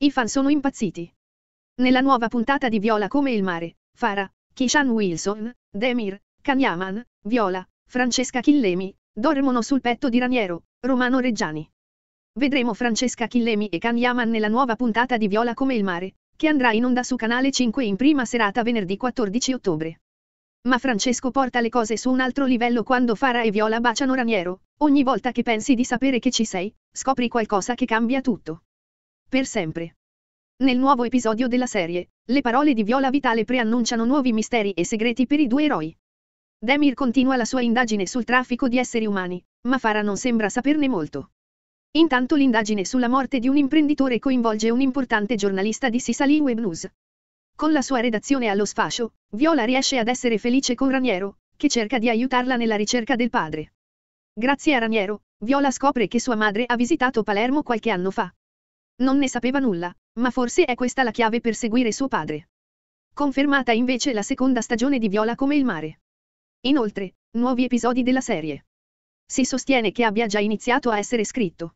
I fan sono impazziti. Nella nuova puntata di Viola come il mare, Farah, Kishan Wilson, Demir, Kanyaman, Viola, Francesca Chillemi, dormono sul petto di Raniero, Romano Reggiani. Vedremo Francesca Chillemi e Kanyaman nella nuova puntata di Viola come il mare, che andrà in onda su Canale 5 in prima serata venerdì 14 ottobre. Ma Francesco porta le cose su un altro livello quando Farah e Viola baciano Raniero, ogni volta che pensi di sapere che ci sei, scopri qualcosa che cambia tutto per sempre. Nel nuovo episodio della serie, le parole di Viola Vitale preannunciano nuovi misteri e segreti per i due eroi. Demir continua la sua indagine sul traffico di esseri umani, ma Farah non sembra saperne molto. Intanto l'indagine sulla morte di un imprenditore coinvolge un importante giornalista di Sisali Web News. Con la sua redazione allo sfascio, Viola riesce ad essere felice con Raniero, che cerca di aiutarla nella ricerca del padre. Grazie a Raniero, Viola scopre che sua madre ha visitato Palermo qualche anno fa, non ne sapeva nulla, ma forse è questa la chiave per seguire suo padre. Confermata invece la seconda stagione di Viola come il mare. Inoltre, nuovi episodi della serie. Si sostiene che abbia già iniziato a essere scritto.